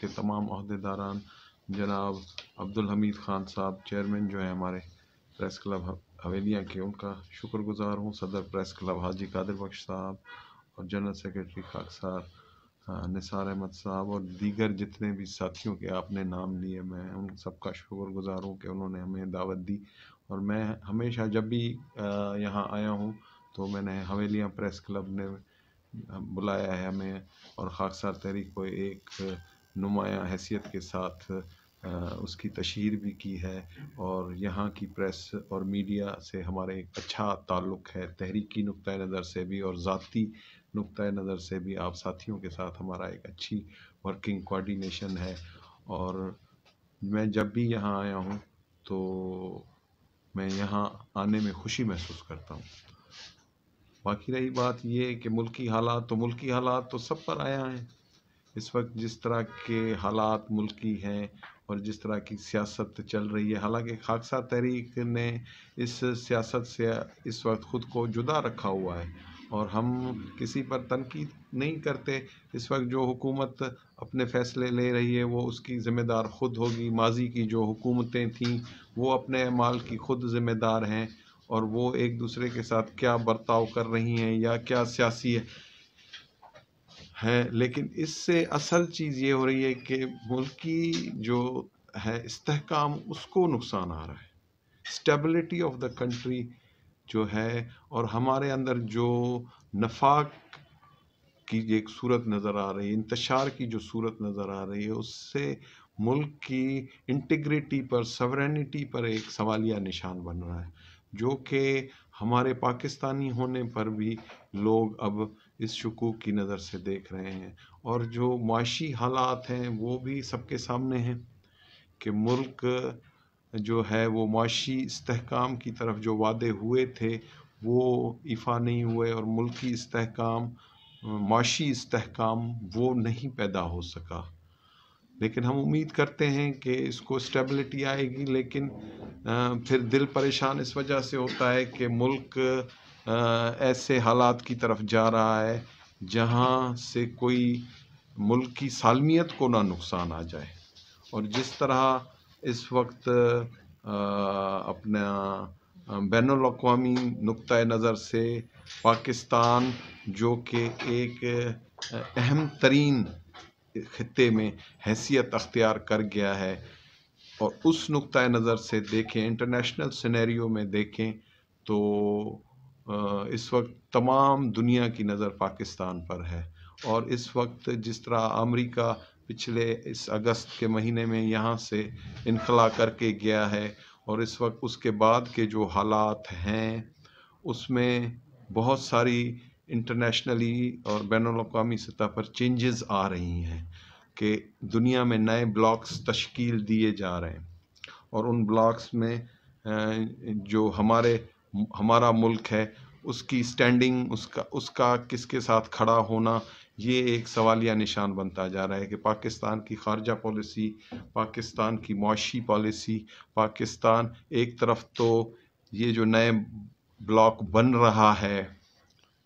के तमाम अहदेदारान जनाब अब्दुल हमीद ख़ान साहब चेयरमैन जो हैं हमारे प्रेस क्लब हवेलियाँ के उनका शुक्रगुजार हूँ सदर प्रेस क्लब हाजी कादिर बख्श साहब और जनरल सेक्रेटरी खाकसार निसार अहमद साहब और दीगर जितने भी साथियों के आपने नाम लिए मैं उन सबका शुक्रगुजार हूँ कि उन्होंने हमें दावत दी और मैं हमेशा जब भी यहाँ आया हूँ तो मैंने हवेलियाँ प्रेस क्लब ने बुलाया है हमें और खाकसार तहरीक को एक नुमाया हैसियत के साथ उसकी तशहर भी की है और यहाँ की प्रेस और मीडिया से हमारे एक अच्छा ताल्लुक़ है तहरीकी नुक़ नज़र से भी और ज़ाती नुक़ नज़र से भी आप साथियों के साथ हमारा एक अच्छी वर्किंग कोऑर्डिनेशन है और मैं जब भी यहाँ आया हूँ तो मैं यहाँ आने में खुशी महसूस करता हूँ बाकी रही बात ये कि मुल्की हालात तो मुल्की हालात तो सब पर आया है इस वक्त जिस तरह के हालात मुल्क हैं और जिस तरह की सियासत चल रही है हालांकि खाकसा तहरीक ने इस सियासत से इस वक्त ख़ुद को जुदा रखा हुआ है और हम किसी पर तनकीद नहीं करते इस वक्त जो हुकूमत अपने फ़ैसले ले रही है वो उसकी ज़िम्मेदार ख़ुद होगी माजी की जो हुकूमतें थीं वो अपने अमाल की ख़ुद ज़िम्मेदार हैं और वो एक दूसरे के साथ क्या बर्ताव कर रही हैं या क्या सियासी है है लेकिन इससे असल चीज़ ये हो रही है कि मुल्क की जो है इस्तेकाम उसको नुकसान आ रहा है स्टेबिलिटी ऑफ द कंट्री जो है और हमारे अंदर जो नफाक की एक सूरत नज़र आ रही है इंतशार की जो सूरत नज़र आ रही है उससे मुल्क की इंटीग्रिटी पर सवरेनिटी पर एक सवालिया निशान बन रहा है जो कि हमारे पाकिस्तानी होने पर भी लोग अब इस शकू की नज़र से देख रहे हैं और जो मुशी हालात हैं वो भी सबके सामने हैं कि मुल्क जो है वो मुशी इसकाम की तरफ जो वादे हुए थे वो इफ़ा नहीं हुए और मुल्की इसकाम मुशी इसकाम वो नहीं पैदा हो सका लेकिन हम उम्मीद करते हैं कि इसको स्टेबिलिटी आएगी लेकिन फिर दिल परेशान इस वजह से होता है कि मुल्क ऐसे हालात की तरफ जा रहा है जहाँ से कोई मुल्क की सालमियत को ना नुकसान आ जाए और जिस तरह इस वक्त अपना बैन अवी नुक़ नज़र से पाकिस्तान जो कि एक अहम तरीन ख़त्े में हैसियत अख्तियार कर गया है और उस नुक़ नज़र से देखें इंटरनेशनल सिनेरियो में देखें तो इस वक्त तमाम दुनिया की नज़र पाकिस्तान पर है और इस वक्त जिस तरह अमेरिका पिछले इस अगस्त के महीने में यहाँ से इनखला करके गया है और इस वक्त उसके बाद के जो हालात हैं उसमें बहुत सारी इंटरनेशनली और बैन अवी सतह पर चेंजेस आ रही हैं कि दुनिया में नए ब्लॉक्स तश्कील दिए जा रहे हैं और उन ब्लॉक्स में जो हमारे हमारा मुल्क है उसकी स्टैंडिंग उसका उसका किसके साथ खड़ा होना ये एक सवालिया निशान बनता जा रहा है कि पाकिस्तान की खारजा पॉलिसी पाकिस्तान की मुशी पॉलिसी पाकिस्तान एक तरफ तो ये जो नए ब्लॉक बन रहा है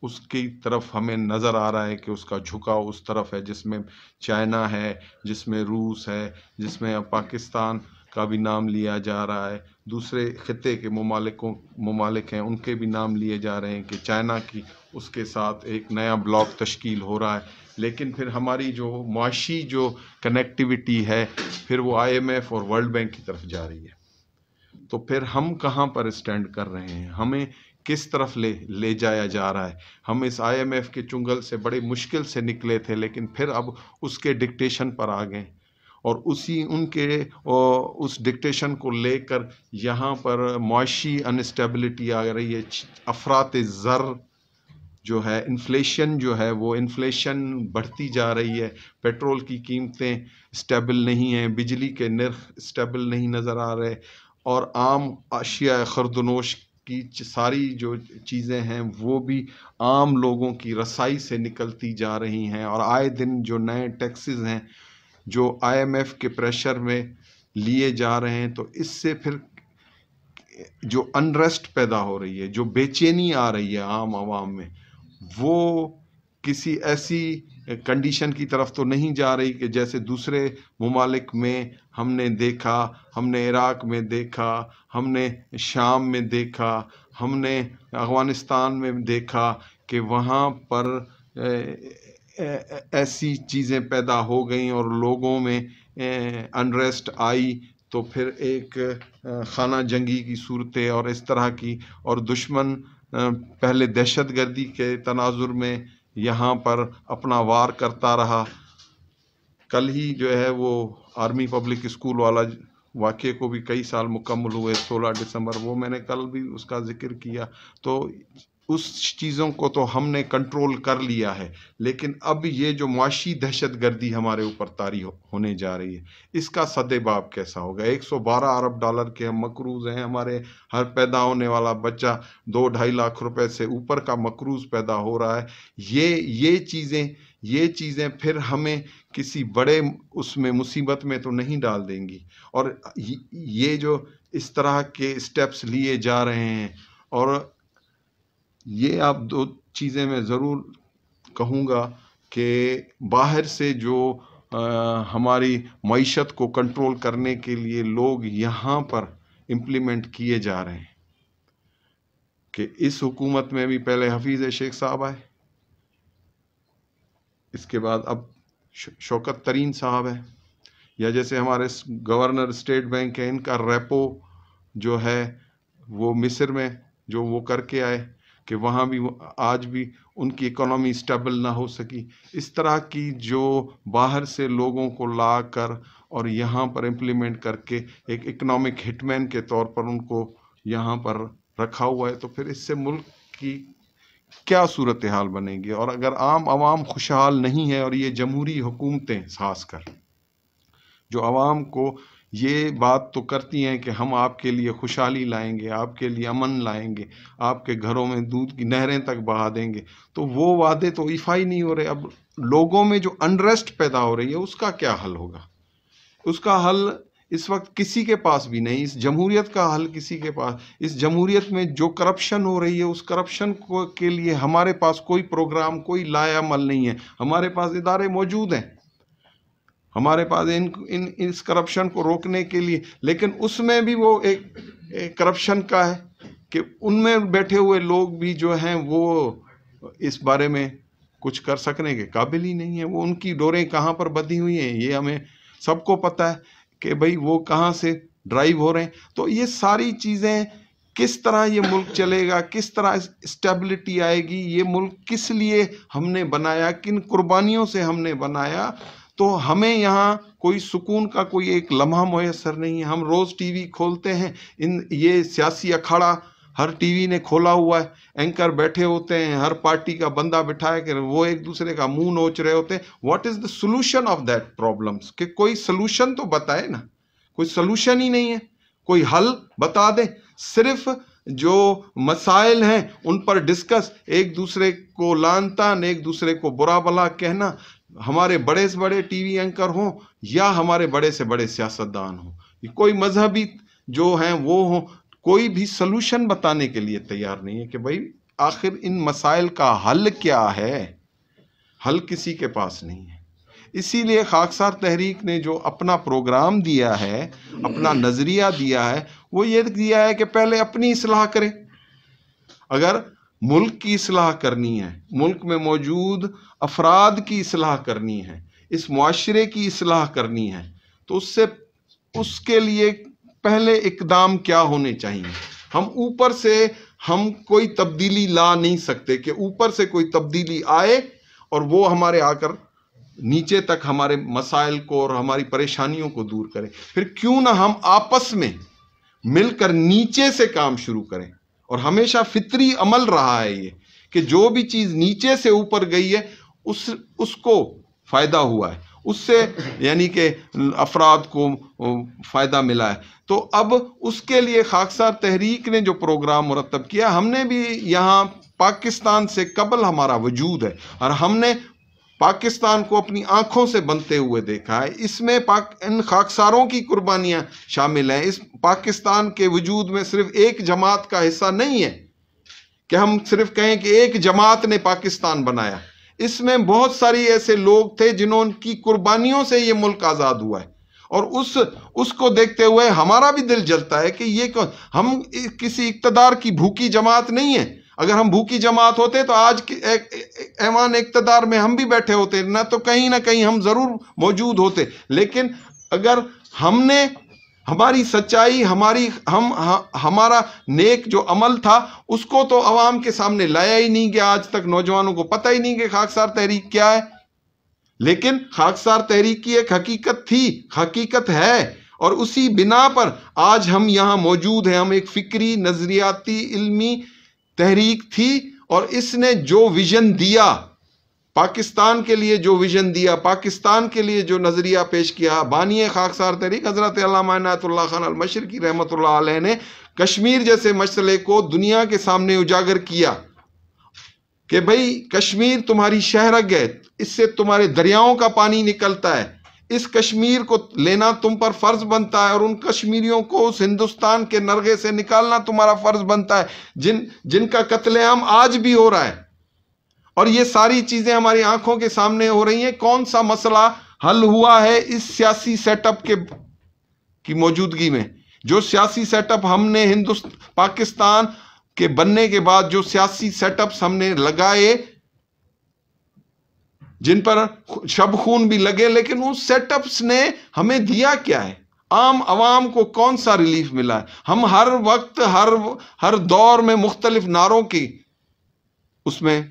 उसकी तरफ हमें नज़र आ रहा है कि उसका झुकाव उस तरफ है जिसमें चाइना है जिसमें रूस है जिसमें पाकिस्तान का भी नाम लिया जा रहा है दूसरे ख़त्े के ममालिकों ममालिक हैं उनके भी नाम लिए जा रहे हैं कि चाइना की उसके साथ एक नया ब्लॉक तश्कील हो रहा है लेकिन फिर हमारी जो मुशी जो कनेक्टिविटी है फिर वो आईएमएफ और वर्ल्ड बैंक की तरफ जा रही है तो फिर हम कहाँ पर स्टैंड कर रहे हैं हमें किस तरफ ले ले जाया जा रहा है हम इस आईएमएफ के चुंगल से बड़े मुश्किल से निकले थे लेकिन फिर अब उसके डिक्टेशन पर आ गए और उसी उनके उस डिक्टेशन को लेकर यहाँ पर मुशी अनस्टेबिलिटी आ रही है अफरात ज़र जो है इन्फ्लेशन जो है वो इन्फ्लेशन बढ़ती जा रही है पेट्रोल की कीमतें स्टेबल नहीं हैं बिजली के नर्ख स्टेबल नहीं नज़र आ रहे और आम अशिया खरदनोश की सारी जो चीज़ें हैं वो भी आम लोगों की रसाई से निकलती जा रही हैं और आए दिन जो नए टैक्सेस हैं जो आईएमएफ के प्रेशर में लिए जा रहे हैं तो इससे फिर जो अनरेस्ट पैदा हो रही है जो बेचैनी आ रही है आम आवाम में वो किसी ऐसी कंडीशन की तरफ तो नहीं जा रही कि जैसे दूसरे ममालिक में हमने देखा हमने इराक़ में देखा हमने शाम में देखा हमने अफ़गानिस्तान में देखा कि वहाँ पर ऐसी चीज़ें पैदा हो गई और लोगों में अनरेस्ट आई तो फिर एक खाना जंगी की सूरतें और इस तरह की और दुश्मन पहले दहशत गर्दी के तनाजुर में यहाँ पर अपना वार करता रहा कल ही जो है वो आर्मी पब्लिक स्कूल वाला वाक़ को भी कई साल मुकम्मल हुए 16 दिसंबर वो मैंने कल भी उसका ज़िक्र किया तो उस चीज़ों को तो हमने कंट्रोल कर लिया है लेकिन अब ये जो मुआशी दहशत गर्दी हमारे ऊपर तारी हो, होने जा रही है इसका सदेबाब कैसा होगा 112 अरब डॉलर के हम मकरूज हैं हमारे हर पैदा होने वाला बच्चा दो ढाई लाख रुपए से ऊपर का मकरूज पैदा हो रहा है ये ये चीज़ें ये चीज़ें फिर हमें किसी बड़े उसमें मुसीबत में तो नहीं डाल देंगी और ये जो इस तरह के स्टेप्स लिए जा रहे हैं और ये आप दो चीज़ें मैं ज़रूर कहूँगा कि बाहर से जो आ, हमारी मीशत को कंट्रोल करने के लिए लोग यहाँ पर इम्प्लीमेंट किए जा रहे हैं कि इस हुकूमत में भी पहले हफीज़ शेख साहब आए इसके बाद अब शौकत तरीन साहब हैं या जैसे हमारे गवर्नर स्टेट बैंक है इनका रेपो जो है वो मिस्र में जो वो करके आए कि वहाँ भी आज भी उनकी इकोनॉमी स्टेबल ना हो सकी इस तरह की जो बाहर से लोगों को ला कर और यहाँ पर इम्प्लीमेंट करके एक इकोनॉमिक हिटमैन के तौर पर उनको यहाँ पर रखा हुआ है तो फिर इससे मुल्क की क्या सूरत हाल बनेगी और अगर आम आवाम खुशहाल नहीं है और ये जमहूरी हुकूमतें खास कर जो आवाम को ये बात तो करती हैं कि हम आपके लिए खुशहाली लाएंगे आपके लिए अमन लाएंगे आपके घरों में दूध की नहरें तक बहा देंगे तो वो वादे तो इफाई नहीं हो रहे अब लोगों में जो अनरेस्ट पैदा हो रही है उसका क्या हल होगा उसका हल इस वक्त किसी के पास भी नहीं इस जमहूरियत का हल किसी के पास इस जमहूरियत में जो करप्शन हो रही है उस करप्शन को के लिए हमारे पास कोई प्रोग्राम कोई लाया नहीं है हमारे पास इदारे मौजूद हैं हमारे पास इन इन इस करप्शन को रोकने के लिए लेकिन उसमें भी वो एक, एक करप्शन का है कि उनमें बैठे हुए लोग भी जो हैं वो इस बारे में कुछ कर सकने के काबिल ही नहीं है वो उनकी डोरें कहाँ पर बंधी हुई हैं ये हमें सबको पता है कि भाई वो कहाँ से ड्राइव हो रहे हैं तो ये सारी चीज़ें किस तरह ये मुल्क चलेगा किस तरह स्टेबिलिटी आएगी ये मुल्क किस लिए हमने बनाया किन कुर्बानियों से हमने बनाया तो हमें यहाँ कोई सुकून का कोई एक लम्हा मैसर नहीं है हम रोज़ टीवी खोलते हैं इन ये सियासी अखाड़ा हर टीवी ने खोला हुआ है एंकर बैठे होते हैं हर पार्टी का बंदा है कि वो एक दूसरे का मुंह नोच रहे होते हैं what is the solution of that problems कि कोई सोल्यूशन तो बताए ना कोई सोल्यूशन ही नहीं है कोई हल बता दे सिर्फ जो मसाइल हैं उन पर डिस्कस एक दूसरे को लानता एक दूसरे को बुरा भला कहना हमारे बड़े से बड़े टीवी एंकर हों या हमारे बड़े से बड़े सियासतदान हों कोई मजहबी जो हैं वो हों कोई भी सलूशन बताने के लिए तैयार नहीं है कि भाई आखिर इन मसाइल का हल क्या है हल किसी के पास नहीं है इसीलिए खाकसार तहरीक ने जो अपना प्रोग्राम दिया है अपना नज़रिया दिया है वो ये दिया है कि पहले अपनी इसलाह करें अगर मुल्क की असलाह करनी है मुल्क में मौजूद अफराद की असलाह करनी है इस माशरे की असलाह करनी है तो उससे उसके लिए पहले इकदाम क्या होने चाहिए हम ऊपर से हम कोई तब्दीली ला नहीं सकते कि ऊपर से कोई तब्दीली आए और वो हमारे आकर नीचे तक हमारे मसाइल को और हमारी परेशानियों को दूर करें फिर क्यों ना हम आपस में मिलकर नीचे से काम शुरू करें और हमेशा फितरी अमल रहा है ये कि जो भी चीज़ नीचे से ऊपर गई है उस उसको फ़ायदा हुआ है उससे यानी कि अफराद को फ़ायदा मिला है तो अब उसके लिए खाकसार तहरीक ने जो प्रोग्राम मुरतब किया हमने भी यहाँ पाकिस्तान से कबल हमारा वजूद है और हमने पाकिस्तान को अपनी आंखों से बनते हुए देखा है इसमें पाक इन खाकसारों की कुर्बानियां शामिल हैं इस पाकिस्तान के वजूद में सिर्फ एक जमात का हिस्सा नहीं है कि हम सिर्फ कहें कि एक जमात ने पाकिस्तान बनाया इसमें बहुत सारी ऐसे लोग थे जिन्होंने कुर्बानियों से ये मुल्क आज़ाद हुआ है और उस उसको देखते हुए हमारा भी दिल जलता है कि ये हम किसी इकतदार की भूखी जमात नहीं है अगर हम भूखी जमात होते तो आज ऐवान इकतदार में हम भी बैठे होते ना तो कहीं ना कहीं हम ज़रूर मौजूद होते लेकिन अगर हमने हमारी सच्चाई हमारी हम हमारा नेक जो अमल था उसको तो आवाम के सामने लाया ही नहीं गया आज तक नौजवानों को पता ही नहीं कि खाकसार तहरीक क्या है लेकिन खाकसार तहरीक की एक हकीकत थी हकीकत है और उसी बिना पर आज हम यहाँ मौजूद हैं हम एक फ़िक्री नज़रियाती इल्मी तहरीक थी और इसने जो विजन दिया पाकिस्तान के लिए जो विजन दिया पाकिस्तान के लिए जो नज़रिया पेश किया बानिय खाकसार तहरीक हज़रत नातुल्ला खान अलमशर की रहमत ने कश्मीर जैसे मसले को दुनिया के सामने उजागर किया कि भाई कश्मीर तुम्हारी शहर है इससे तुम्हारे दरियाओं का पानी निकलता है इस कश्मीर को लेना तुम पर फर्ज बनता है और उन कश्मीरियों को उस हिंदुस्तान के नरगे से निकालना तुम्हारा फर्ज बनता है जिन जिनका कत्लेआम आज भी हो रहा है और ये सारी चीजें हमारी आंखों के सामने हो रही हैं कौन सा मसला हल हुआ है इस सियासी सेटअप के की मौजूदगी में जो सियासी सेटअप हमने हिंदुस्तान पाकिस्तान के बनने के बाद जो सियासी सेटअप्स हमने लगाए जिन पर शब खून भी लगे लेकिन उस सेटअप्स ने हमें दिया क्या है आम आवाम को कौन सा रिलीफ मिला है हम हर वक्त हर हर दौर में मुख्तलिफ नारों की उसमें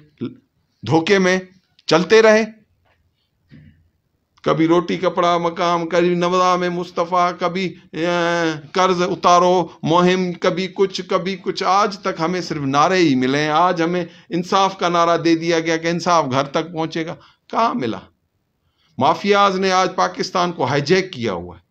धोखे में चलते रहे कभी रोटी कपड़ा मकाम कभी नवदा में मुस्तफ़ा कभी कर्ज उतारो मुहिम कभी कुछ कभी कुछ आज तक हमें सिर्फ नारे ही मिले हैं आज हमें इंसाफ का नारा दे दिया गया कि इंसाफ घर तक पहुंचेगा कहा मिला माफियाज ने आज पाकिस्तान को हाईजैक किया हुआ है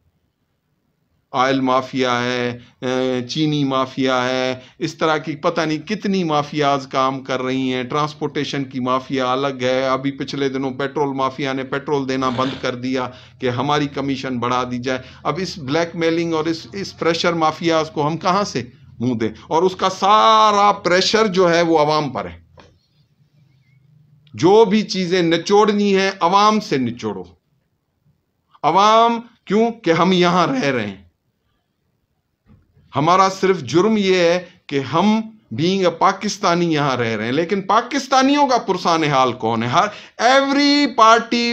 आयल माफिया है चीनी माफिया है इस तरह की पता नहीं कितनी माफियाज काम कर रही हैं ट्रांसपोर्टेशन की माफिया अलग है अभी पिछले दिनों पेट्रोल माफिया ने पेट्रोल देना बंद कर दिया कि हमारी कमीशन बढ़ा दी जाए अब इस ब्लैकमेलिंग और इस इस प्रेशर माफियाज को हम कहाँ से मुंह दें और उसका सारा प्रेशर जो है वो आवाम पर है जो भी चीजें निचोड़नी है अवाम से निचोड़ो अवाम क्यों कि हम यहां रह रहे हैं हमारा सिर्फ जुर्म यह है कि हम बींग पाकिस्तानी यहां रह रहे हैं लेकिन पाकिस्तानियों का पुरसान हाल कौन है हर every party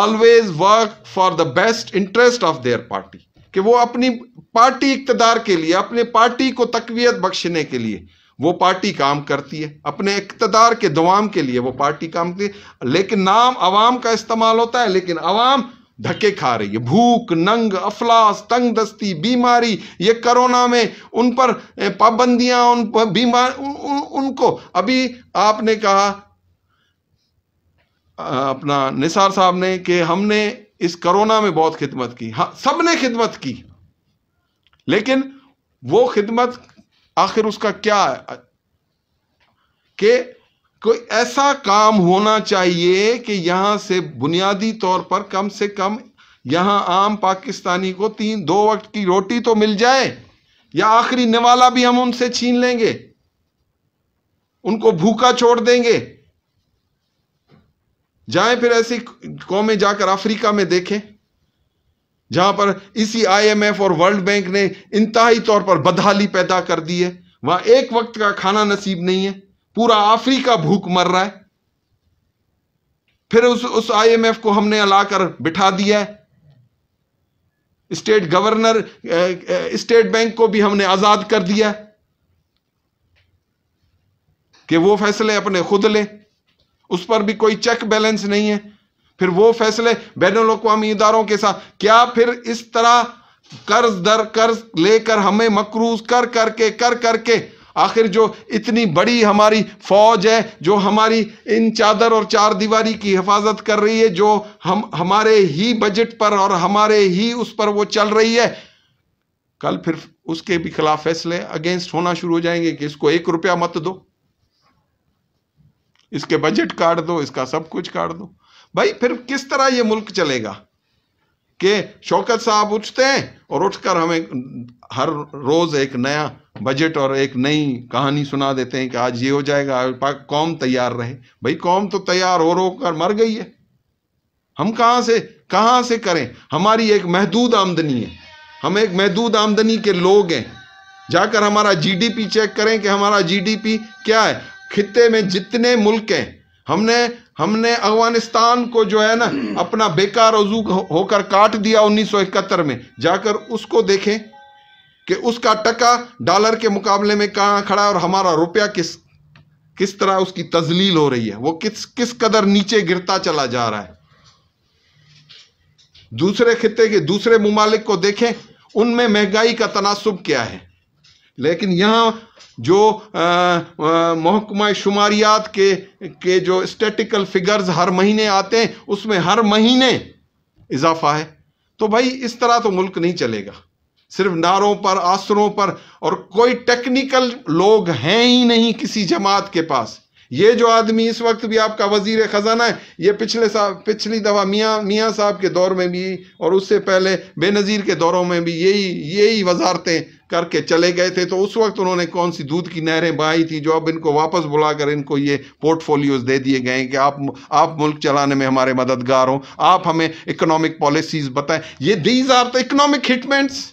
always work for the best interest of their party कि वो अपनी पार्टी इकतदार के लिए अपने पार्टी को तकवीत बख्शने के लिए वो पार्टी काम करती है अपने इकतदार के दवाम के लिए वो पार्टी काम करती है लेकिन नाम अवाम का इस्तेमाल होता है लेकिन अवाम धक्के खा रही है भूख नंग अफलास तंग दस्ती बीमारी ये कोरोना में उन पर पाबंदियां उन पर बीमार उन, उन, उनको अभी आपने कहा अपना निसार साहब ने कि हमने इस कोरोना में बहुत खिदमत की हाँ सबने खिदमत की लेकिन वो खिदमत आखिर उसका क्या है कि कोई ऐसा काम होना चाहिए कि यहां से बुनियादी तौर पर कम से कम यहां आम पाकिस्तानी को तीन दो वक्त की रोटी तो मिल जाए या आखिरी निवाला भी हम उनसे छीन लेंगे उनको भूखा छोड़ देंगे जाएं फिर ऐसी कौमें जाकर अफ्रीका में देखें जहां पर इसी आईएमएफ और वर्ल्ड बैंक ने इंतहाई तौर पर बदहाली पैदा कर दी है वहां एक वक्त का खाना नसीब नहीं है पूरा अफ्रीका भूख मर रहा है फिर उस उस आईएमएफ को हमने लाकर बिठा दिया है स्टेट गवर्नर स्टेट बैंक को भी हमने आजाद कर दिया है कि वो फैसले अपने खुद ले उस पर भी कोई चेक बैलेंस नहीं है फिर वो फैसले बैन अवी इदारों के साथ क्या फिर इस तरह कर्ज दर कर्ज लेकर हमें मकरूज कर करके कर करके कर आखिर जो इतनी बड़ी हमारी फौज है जो हमारी इन चादर और चार दीवारी की हिफाजत कर रही है जो हम हमारे ही बजट पर और हमारे ही उस पर वो चल रही है कल फिर उसके भी खिलाफ फैसले अगेंस्ट होना शुरू हो जाएंगे कि इसको एक रुपया मत दो इसके बजट काट दो इसका सब कुछ काट दो भाई फिर किस तरह ये मुल्क चलेगा कि शौकत साहब उठते हैं और उठकर हमें हर रोज़ एक नया बजट और एक नई कहानी सुना देते हैं कि आज ये हो जाएगा कौम तैयार रहे भाई कौम तो तैयार हो रो कर मर गई है हम कहाँ से कहाँ से करें हमारी एक महदूद आमदनी है हम एक महदूद आमदनी के लोग हैं जाकर हमारा जीडीपी चेक करें कि हमारा जीडीपी क्या है खित्ते में जितने मुल्क हैं हमने हमने अफगानिस्तान को जो है ना अपना बेकार वजू होकर काट दिया इकहत्तर में जाकर उसको देखें कि उसका टका डॉलर के मुकाबले में कहाँ खड़ा और हमारा रुपया किस किस तरह उसकी तजलील हो रही है वो किस किस कदर नीचे गिरता चला जा रहा है दूसरे खत्े के दूसरे ममालिक को देखें उनमें महंगाई का तनासब क्या है लेकिन यहां जो महकमा शुमारियात के के जो स्टेटिकल फिगर्स हर महीने आते हैं उसमें हर महीने इजाफा है तो भाई इस तरह तो मुल्क नहीं चलेगा सिर्फ नारों पर आसरों पर और कोई टेक्निकल लोग हैं ही नहीं किसी जमात के पास ये जो आदमी इस वक्त भी आपका वजीर ख़जाना है ये पिछले साहब पिछली दफ़ा मियाँ मियाँ साहब के दौर में भी और उससे पहले बेनज़ीर के दौरों में भी यही यही वजारतें करके चले गए थे तो उस वक्त उन्होंने कौन सी दूध की नहरें बहाई थी जो अब इनको वापस बुलाकर इनको ये पोर्टफोलियोज दे दिए गए कि आप आप मुल्क चलाने में हमारे मददगार हों आप हमें इकोनॉमिक पॉलिसीज बताएं ये these are the economic hitmen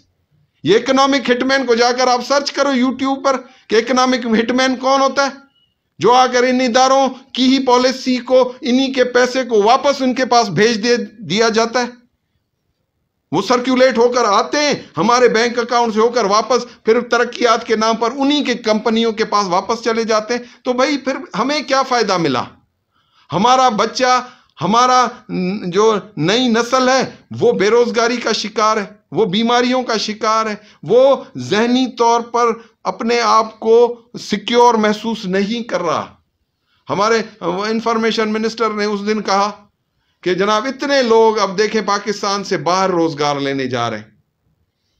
ये इकोनॉमिक हिटमैन को जाकर आप सर्च करो यूट्यूब पर कि इकोनॉमिक हिटमैन कौन होता है जो आकर इन इदारों की ही पॉलिसी को इन्हीं के पैसे को वापस उनके पास भेज दे दिया जाता है वो सर्क्यूलेट होकर आते हैं हमारे बैंक अकाउंट से होकर वापस फिर तरक्यात के नाम पर उन्हीं के कंपनियों के पास वापस चले जाते हैं तो भाई फिर हमें क्या फायदा मिला हमारा बच्चा हमारा जो नई नस्ल है वो बेरोजगारी का शिकार है वो बीमारियों का शिकार है वो जहनी तौर पर अपने आप को सिक्योर महसूस नहीं कर रहा हमारे इंफॉर्मेशन मिनिस्टर ने उस दिन कहा कि जनाब इतने लोग अब देखें पाकिस्तान से बाहर रोजगार लेने जा रहे हैं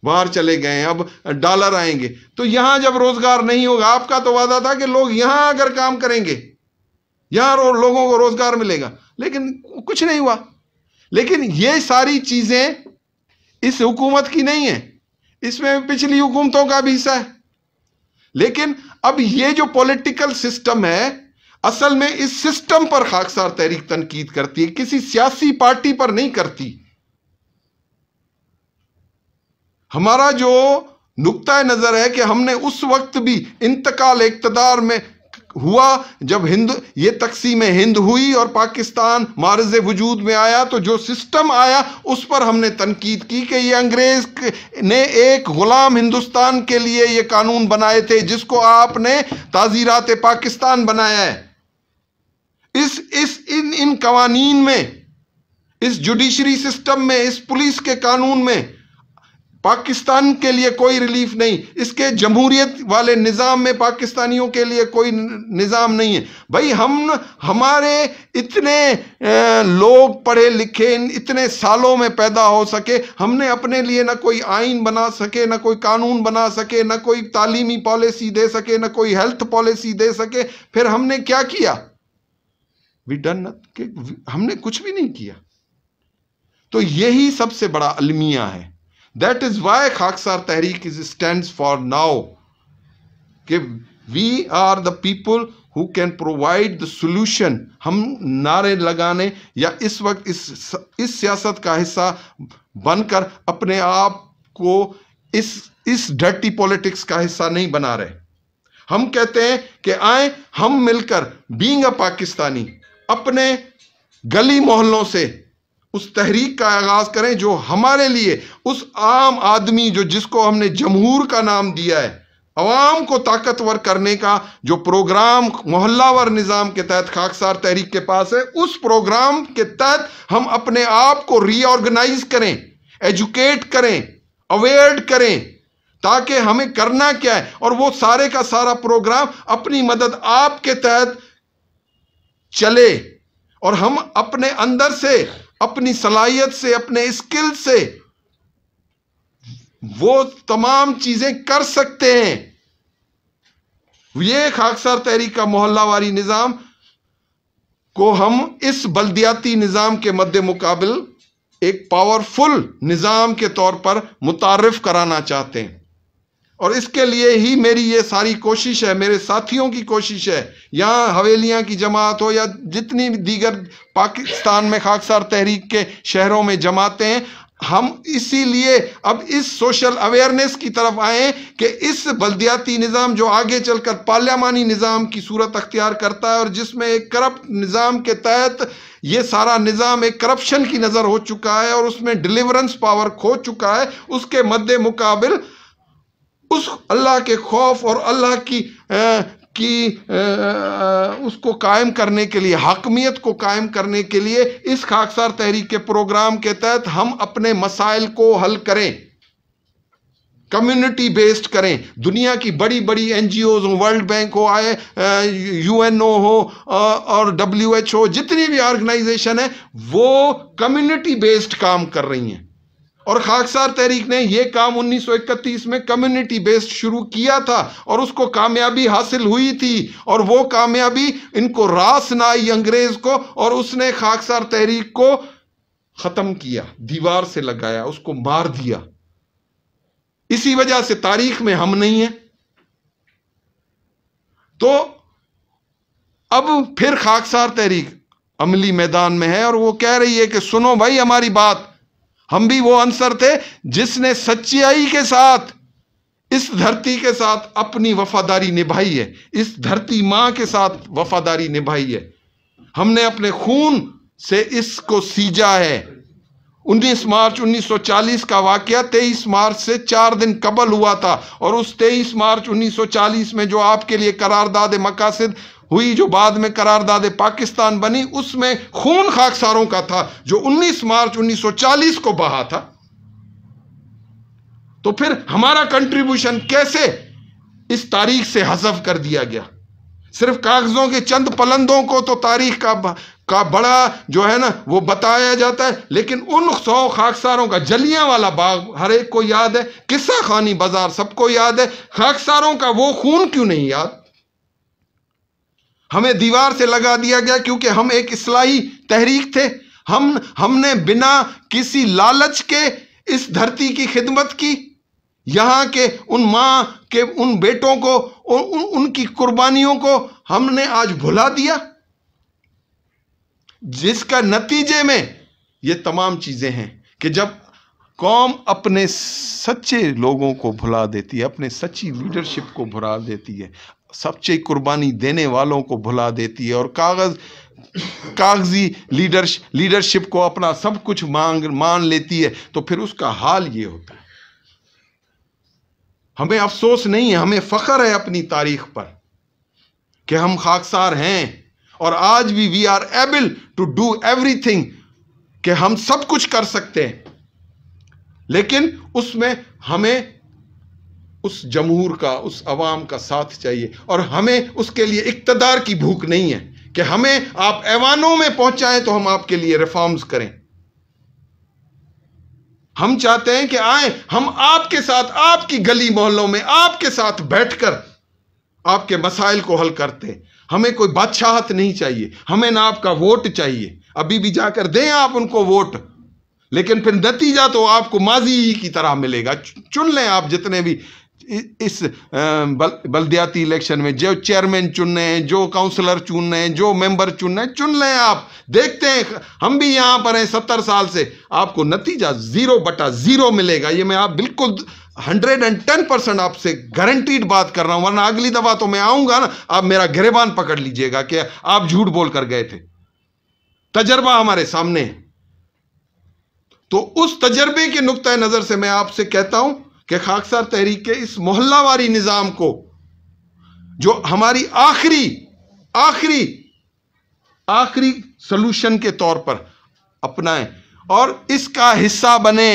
बाहर चले गए अब डॉलर आएंगे तो यहां जब रोजगार नहीं होगा आपका तो वादा था कि लोग यहां अगर काम करेंगे यहां लोगों को रोजगार मिलेगा लेकिन कुछ नहीं हुआ लेकिन ये सारी चीजें इस हुकूमत की नहीं है इसमें पिछली हुकूमतों का भी हिस्सा है लेकिन अब ये जो पॉलिटिकल सिस्टम है असल में इस सिस्टम पर खाकसार तहरीक तनकीद करती है किसी सियासी पार्टी पर नहीं करती हमारा जो नुकता नज़र है कि हमने उस वक्त भी इंतकाल इकतदार में हुआ जब हिंद ये तकसीम हिंद हुई और पाकिस्तान मारज वजूद में आया तो जो सिस्टम आया उस पर हमने तनकीद की कि ये अंग्रेज़ ने एक ग़ुलाम हिंदुस्तान के लिए ये कानून बनाए थे जिसको आपने ताज़ीरात पाकिस्तान बनाया है इस इस इन इन कवानीन में इस जुडिशरी सिस्टम में इस पुलिस के कानून में पाकिस्तान के लिए कोई रिलीफ नहीं इसके जमहूरियत वाले निज़ाम में पाकिस्तानियों के लिए कोई निज़ाम नहीं है भाई हम हमारे इतने लोग पढ़े लिखे इतने सालों में पैदा हो सके हमने अपने लिए ना कोई आइन बना सके ना कोई कानून बना सके ना कोई तालीमी पॉलिसी दे सके ना कोई हेल्थ पॉलिसी दे सके फिर हमने क्या किया वी डन कि हमने कुछ भी नहीं किया तो यही सबसे बड़ा अलमिया है that is why Khaksar Tehreek is stand for now कि we are the people who can provide the solution हम नारे लगाने या इस वक्त इस इस सियासत का हिस्सा बनकर अपने आप को इस इस डर्टी पॉलिटिक्स का हिस्सा नहीं बना रहे हम कहते हैं कि आए हम मिलकर बींग अ पाकिस्तानी अपने गली मोहल्लों से उस तहरीक का आगाज़ करें जो हमारे लिए उस आम आदमी जो जिसको हमने जमहूर का नाम दिया है आवाम को ताकतवर करने का जो प्रोग्राम मोहल्लावर निज़ाम के तहत खाकसार तहरीक के पास है उस प्रोग्राम के तहत हम अपने आप को रीऑर्गेनाइज करें एजुकेट करें अवेयर करें ताकि हमें करना क्या है और वो सारे का सारा प्रोग्राम अपनी मदद आपके तहत चले और हम अपने अंदर से अपनी सलाहियत से अपने स्किल से वो तमाम चीजें कर सकते हैं ये खाकसार तहरीक का मोहल्लावारी निज़ाम को हम इस बल्दियाती निज़ाम के मद्दे मुकाबल एक पावरफुल निज़ाम के तौर पर मुतारफ कराना चाहते हैं और इसके लिए ही मेरी ये सारी कोशिश है मेरे साथियों की कोशिश है यहाँ हवेलियाँ की जमात हो या जितनी दीगर पाकिस्तान में खाकसार तहरीक के शहरों में जमाते हैं हम इसीलिए अब इस सोशल अवेयरनेस की तरफ आए कि इस बल्दियाती निज़ाम जो आगे चलकर पार्लियामानी निज़ाम की सूरत अख्तियार करता है और जिसमें एक करप्ट निज़ाम के तहत ये सारा निज़ाम एक करप्शन की नज़र हो चुका है और उसमें डिलीवरेंस पावर खो चुका है उसके मद्दे मुकाबल उस अल्लाह के खौफ और अल्लाह की आ, कि उसको कायम करने के लिए हकमियत को कायम करने के लिए इस खाकसार तहरीक के प्रोग्राम के तहत हम अपने मसाइल को हल करें कम्युनिटी बेस्ड करें दुनिया की बड़ी बड़ी एन जी ओज हो वर्ल्ड बैंक हो आए यू एन ओ हो और डब्ल्यू एच हो जितनी भी ऑर्गेनाइजेशन है वो कम्युनिटी बेस्ड काम कर रही हैं और खाकसार तहरीक ने यह काम 1931 में कम्युनिटी बेस्ड शुरू किया था और उसको कामयाबी हासिल हुई थी और वो कामयाबी इनको रास ना आई अंग्रेज को और उसने खाकसार तहरीक को खत्म किया दीवार से लगाया उसको मार दिया इसी वजह से तारीख में हम नहीं है तो अब फिर खाकसार तहरीक अमली मैदान में है और वो कह रही है कि सुनो भाई हमारी बात हम भी वो अंसर थे जिसने सच्चाई के साथ इस धरती के साथ अपनी वफादारी निभाई है इस धरती मां के साथ वफादारी निभाई है हमने अपने खून से इसको सीजा है 19 मार्च 1940 का वाक्य 23 मार्च से चार दिन कबल हुआ था और उस 23 मार्च 1940 में जो आपके लिए करारदाद मकासिद हुई जो बाद में करारदाद पाकिस्तान बनी उसमें खून खाकसारों का था जो 19 मार्च 1940 को बहा था तो फिर हमारा कंट्रीब्यूशन कैसे इस तारीख से हजफ कर दिया गया सिर्फ कागजों के चंद पलंदों को तो तारीख का का बड़ा जो है ना वो बताया जाता है लेकिन उन सौ खाकसारों का जलिया वाला बाग हर एक को याद है किस्सा खानी बाजार सबको याद है खाकसारों का वो खून क्यों नहीं याद हमें दीवार से लगा दिया गया क्योंकि हम एक इस्लाही तहरीक थे हम हमने बिना किसी लालच के इस धरती की खिदमत की यहाँ के उन माँ के उन बेटों को उ, उ, उनकी कुर्बानियों को हमने आज भुला दिया जिसका नतीजे में ये तमाम चीज़ें हैं कि जब कौम अपने सच्चे लोगों को भुला देती है अपने सच्ची लीडरशिप को भुला देती है सच्चे कुर्बानी देने वालों को भुला देती है और कागज़ कागजी लीडर्श लीडरशिप को अपना सब कुछ मांग मान लेती है तो फिर उसका हाल ये होता है हमें अफसोस नहीं है हमें फ़ख्र है अपनी तारीख पर कि हम खाकसार हैं और आज भी we are able to do everything कि हम सब कुछ कर सकते हैं लेकिन उसमें हमें उस जमहूर का उस आवाम का साथ चाहिए और हमें उसके लिए इकतदार की भूख नहीं है कि हमें आप ऐवानों में पहुंचाएं तो हम आपके लिए रिफॉर्म्स करें हम चाहते हैं कि आए हम आपके साथ आपकी गली मोहल्लों में आपके साथ बैठकर आपके मसाइल को हल करते हमें कोई बादशाहत नहीं चाहिए हमें ना आपका वोट चाहिए अभी भी जाकर दें आप उनको वोट लेकिन फिर नतीजा तो आपको माजी की तरह मिलेगा चुन लें आप जितने भी इस बल बल्दियाती इलेक्शन में जो चेयरमैन चुनने हैं जो काउंसलर चुनने हैं जो मेंबर चुनने हैं चुन लें आप देखते हैं हम भी यहां पर हैं सत्तर साल से आपको नतीजा ज़ीरो बटा ज़ीरो मिलेगा ये मैं आप बिल्कुल हंड्रेड एंड टेन परसेंट आपसे गारंटीड बात कर रहा हूं वरना अगली दफा तो मैं आऊंगा ना आप मेरा गिरेबान पकड़ लीजिएगा कि आप झूठ बोल कर गए थे तजर्बा हमारे सामने है तो उस तजर्बे के नुक़ नज़र से मैं आपसे कहता हूं कि खाकसार तहरीक के इस मोहल्लावारी निज़ाम को जो हमारी आखिरी आखिरी आखिरी सलूशन के तौर पर अपनाएं और इसका हिस्सा बने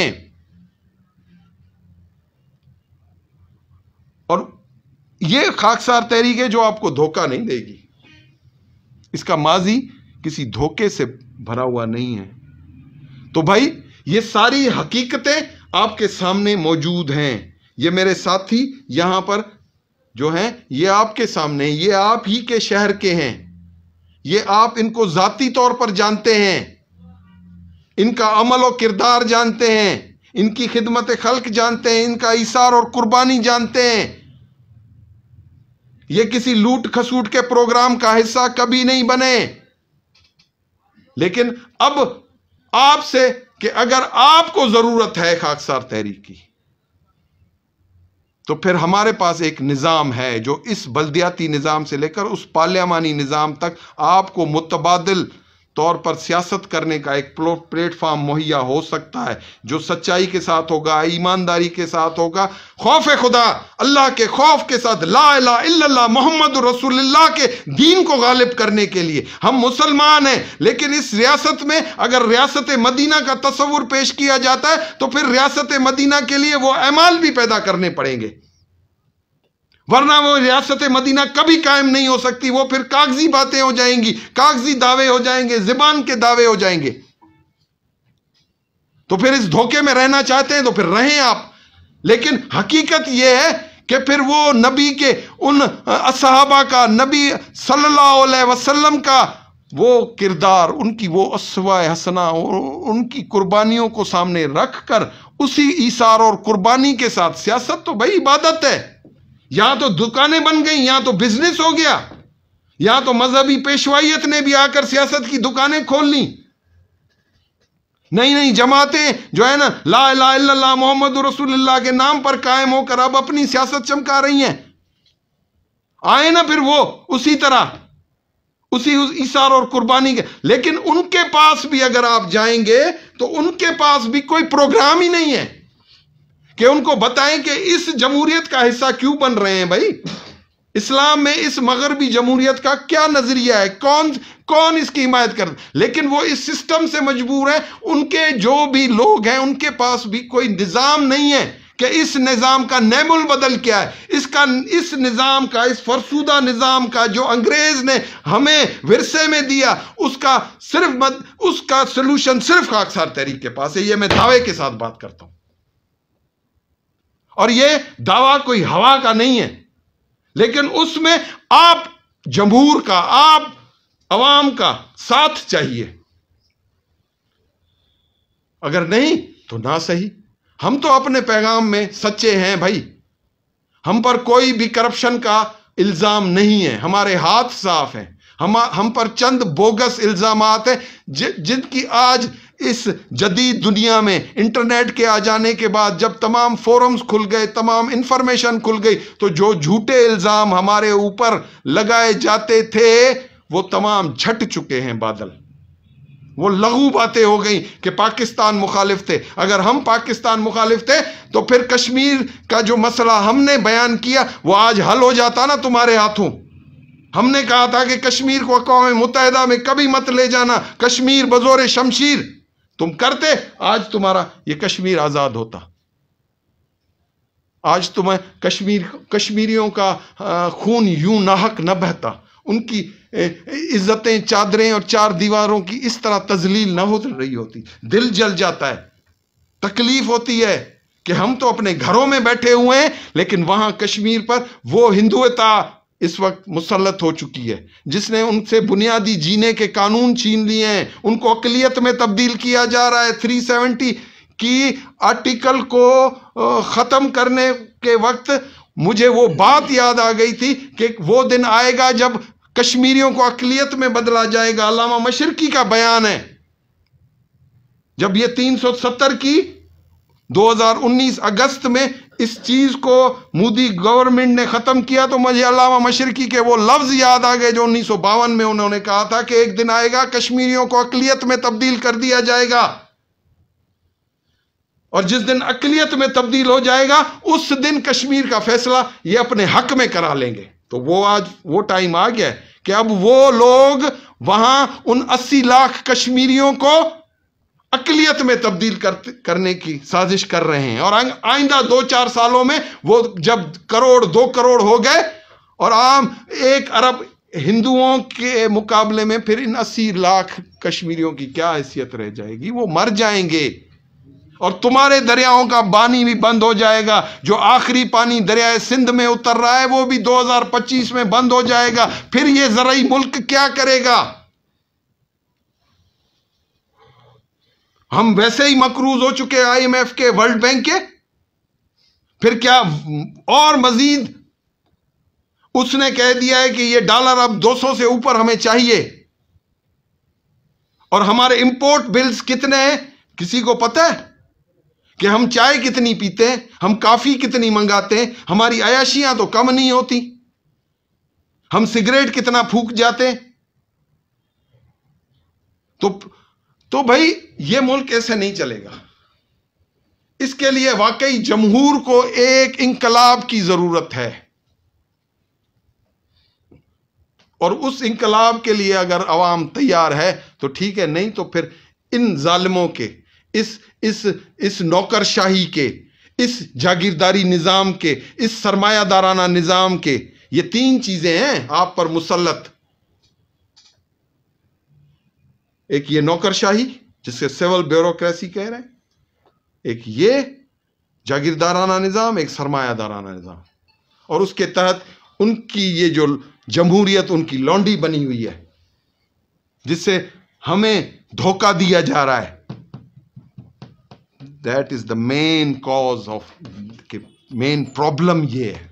और ये खाकसार तहरीक है जो आपको धोखा नहीं देगी इसका माजी किसी धोखे से भरा हुआ नहीं है तो भाई ये सारी हकीकतें आपके सामने मौजूद हैं ये मेरे साथी यहां पर जो हैं ये आपके सामने ये आप ही के शहर के हैं ये आप इनको ज़ाती तौर पर जानते हैं इनका अमल और किरदार जानते हैं इनकी खिदमत खल्क जानते हैं इनका इशार और कुर्बानी जानते हैं ये किसी लूट खसूट के प्रोग्राम का हिस्सा कभी नहीं बने लेकिन अब आपसे कि अगर आपको ज़रूरत है खाकसार तहरीक की तो फिर हमारे पास एक निज़ाम है जो इस बल्दियाती निज़ाम से लेकर उस पार्लियामानी निज़ाम तक आपको मुतबादल तौर पर सियासत करने का एक प्लेटफॉर्म मुहैया हो सकता है जो सच्चाई के साथ होगा ईमानदारी के साथ होगा खौफ खुदा अल्लाह के खौफ के साथ ला मोहम्मद रसुल्ला के दीन को गालिब करने के लिए हम मुसलमान हैं लेकिन इस रियासत में अगर रियासत मदीना का तस्वुर पेश किया जाता है तो फिर रियासत मदीना के लिए वो अमाल भी पैदा करने पड़ेंगे वरना वो रियासत मदीना कभी कायम नहीं हो सकती वो फिर कागजी बातें हो जाएंगी कागजी दावे हो जाएंगे जबान के दावे हो जाएंगे तो फिर इस धोखे में रहना चाहते हैं तो फिर रहें आप लेकिन हकीकत यह है कि फिर वो नबी के उन असहाबा का नबी सल्लल्लाहु अलैहि वसल्लम का वो किरदार उनकी वो असवा हसना उनकी कुर्बानियों को सामने रख कर उसी ईसार और कुर्बानी के साथ सियासत तो भाई इबादत है या तो दुकानें बन गई या तो बिजनेस हो गया या तो मजहबी पेशवाइत ने भी आकर सियासत की दुकानें खोल ली नहीं नहीं जमातें जो है ना ला ला मोहम्मद रसूलुल्लाह के नाम पर कायम होकर अब अपनी सियासत चमका रही हैं आए ना फिर वो उसी तरह उसी उस इशार और कुर्बानी के लेकिन उनके पास भी अगर आप जाएंगे तो उनके पास भी कोई प्रोग्राम ही नहीं है कि उनको बताएं कि इस जमहूरियत का हिस्सा क्यों बन रहे हैं भाई इस्लाम में इस मगरबी जमहूरियत का क्या नज़रिया है कौन कौन इसकी हिमायत कर लेकिन वो इस सिस्टम से मजबूर है उनके जो भी लोग हैं उनके पास भी कोई निज़ाम नहीं है कि इस निज़ाम का नैमुल बदल क्या है इसका इस निज़ाम का इस फरसूदा निज़ाम का जो अंग्रेज़ ने हमें विरसे में दिया उसका सिर्फ मत उसका सोल्यूशन सिर्फ खाकसार तहरीक के पास है ये मैं दावे के साथ बात करता हूँ और ये दावा कोई हवा का नहीं है लेकिन उसमें आप जमहूर का आप आवाम का साथ चाहिए अगर नहीं तो ना सही हम तो अपने पैगाम में सच्चे हैं भाई हम पर कोई भी करप्शन का इल्ज़ाम नहीं है हमारे हाथ साफ हैं हम हम पर चंद बोगस इल्ज़ाम हैं जिनकी आज इस जदीद दुनिया में इंटरनेट के आ जाने के बाद जब तमाम फोरम्स खुल गए तमाम इंफॉर्मेशन खुल गई तो जो झूठे इल्ज़ाम हमारे ऊपर लगाए जाते थे वो तमाम झट चुके हैं बादल वो लघु बातें हो गई कि पाकिस्तान मुखालिफ थे अगर हम पाकिस्तान मुखालिफ थे तो फिर कश्मीर का जो मसला हमने बयान किया वो आज हल हो जाता ना तुम्हारे हाथों हमने कहा था कि कश्मीर को अकवा मुतहदा में कभी मत ले जाना कश्मीर बजोर शमशीर तुम करते आज तुम्हारा ये कश्मीर आज़ाद होता आज तुम्हें कश्मीर कश्मीरियों का खून यूं नाहक न बहता उनकी इज्जतें चादरें और चार दीवारों की इस तरह तजलील न हो रही होती दिल जल जाता है तकलीफ होती है कि हम तो अपने घरों में बैठे हुए हैं लेकिन वहां कश्मीर पर वो हिंदुता इस वक्त मुसलत हो चुकी है जिसने उनसे बुनियादी जीने के कानून छीन लिए हैं उनको अकलीत में तब्दील किया जा रहा है सेवेंटी की आर्टिकल को ख़त्म करने के वक्त मुझे वो बात याद आ गई थी कि वो दिन आएगा जब कश्मीरियों को अकलीत में बदला जाएगा अलामा मशरकी का बयान है जब ये 370 की 2019 अगस्त में इस चीज़ को मोदी गवर्नमेंट ने ख़त्म किया तो मुझे अलावा मशरकी के वो लफ्ज़ याद आ गए जो उन्नीस में उन्होंने कहा था कि एक दिन आएगा कश्मीरियों को अकलियत में तब्दील कर दिया जाएगा और जिस दिन अकलियत में तब्दील हो जाएगा उस दिन कश्मीर का फैसला ये अपने हक में करा लेंगे तो वो आज वो टाइम आ गया कि अब वो लोग वहां उन अस्सी लाख कश्मीरियों को अकलियत में तब्दील कर, करने की साजिश कर रहे हैं और आइंदा दो चार सालों में वो जब करोड़ दो करोड़ हो गए और आम एक अरब हिंदुओं के मुकाबले में फिर इन अस्सी लाख कश्मीरियों की क्या हैसियत रह जाएगी वो मर जाएंगे और तुम्हारे दरियाओं का पानी भी बंद हो जाएगा जो आखिरी पानी दरियाए सिंध में उतर रहा है वो भी 2025 में बंद हो जाएगा फिर ये जरा मुल्क क्या करेगा हम वैसे ही मकरूज हो चुके आईएमएफ के वर्ल्ड बैंक के फिर क्या और मजीद उसने कह दिया है कि ये डॉलर अब 200 से ऊपर हमें चाहिए और हमारे इंपोर्ट बिल्स कितने हैं किसी को पता है कि हम चाय कितनी पीते हैं हम काफ़ी कितनी मंगाते हैं हमारी अयाशियां तो कम नहीं होती हम सिगरेट कितना फूक जाते हैं तो तो भाई ये मुल्क ऐसे नहीं चलेगा इसके लिए वाकई जमहूर को एक इंकलाब की जरूरत है और उस इंकलाब के लिए अगर आवाम तैयार है तो ठीक है नहीं तो फिर इन जालिमों के इस इस इस नौकरशाही के इस जागीरदारी निज़ाम के इस सरमायादाराना निज़ाम के ये तीन चीज़ें हैं आप पर मुसलत एक ये नौकरशाही जिसके सिविल ब्यूरोक्रेसी कह रहे हैं एक ये जागीरदाराना निज़ाम एक सरमायादाराना निज़ाम और उसके तहत उनकी ये जो जमहूरियत उनकी लॉन्डी बनी हुई है जिससे हमें धोखा दिया जा रहा है that is the main cause of main problem ये है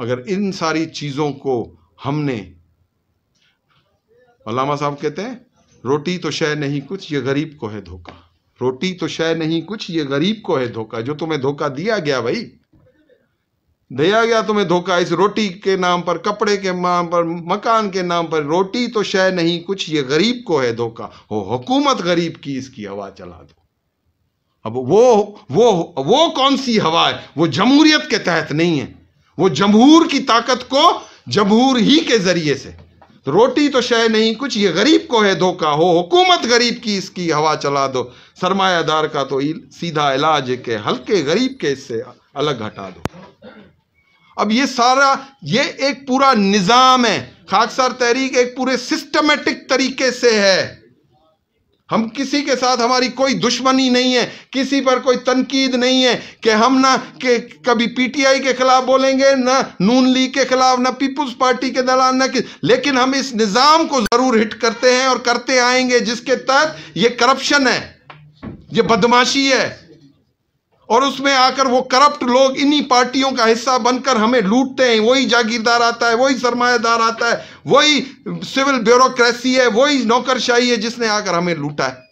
अगर इन सारी चीज़ों को हमने अलामा साहब कहते हैं रोटी तो शय नहीं कुछ ये गरीब को है धोखा रोटी तो शय नहीं कुछ ये गरीब को है धोखा जो तुम्हें धोखा दिया गया भाई दिया गया तुम्हें धोखा इस रोटी के नाम पर कपड़े के नाम पर मकान के नाम पर रोटी तो शय नहीं कुछ ये गरीब को है धोखा हो हुकूमत गरीब की इसकी हवा चला दो अब वो वो वो कौन सी हवा है वो जमहूरियत के तहत नहीं है वो जमहूर की ताकत को जमहूर ही के जरिए से रोटी तो शय नहीं कुछ ये गरीब को है धोखा हो हुकूमत गरीब की इसकी हवा चला दो सरमायादार का तो सीधा इलाज है के हल्के गरीब के इससे अलग हटा दो अब ये सारा ये एक पूरा निज़ाम है खाकसार तहरीक एक पूरे सिस्टमेटिक तरीके से है हम किसी के साथ हमारी कोई दुश्मनी नहीं है किसी पर कोई तनकीद नहीं है कि हम ना कि कभी पीटीआई के खिलाफ बोलेंगे ना नून लीग के खिलाफ ना पीपुल्स पार्टी के दलाल ना कि लेकिन हम इस निज़ाम को ज़रूर हिट करते हैं और करते आएंगे जिसके तहत ये करप्शन है ये बदमाशी है और उसमें आकर वो करप्ट लोग इन्हीं पार्टियों का हिस्सा बनकर हमें लूटते हैं वही जागीरदार आता है वही सरमायादार आता है वही सिविल ब्यूरोक्रेसी है वही नौकरशाही है जिसने आकर हमें लूटा है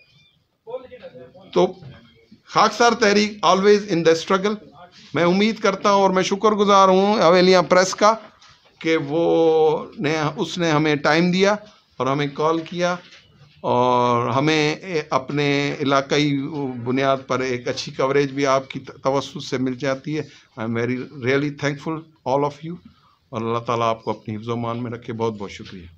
तो Khaksar Tehreek always in the struggle मैं उम्मीद करता हूँ और मैं शुक्रगुजार हूँ हवेलियाँ प्रेस का कि वो ने उसने हमें टाइम दिया और हमें कॉल किया और हमें अपने इलाकई बुनियाद पर एक अच्छी कवरेज भी आपकी तवसत से मिल जाती है I am very really thankful all of you और अल्लाह ताला आपको अपनी हिफ्ज़ मान में रखे बहुत बहुत शुक्रिया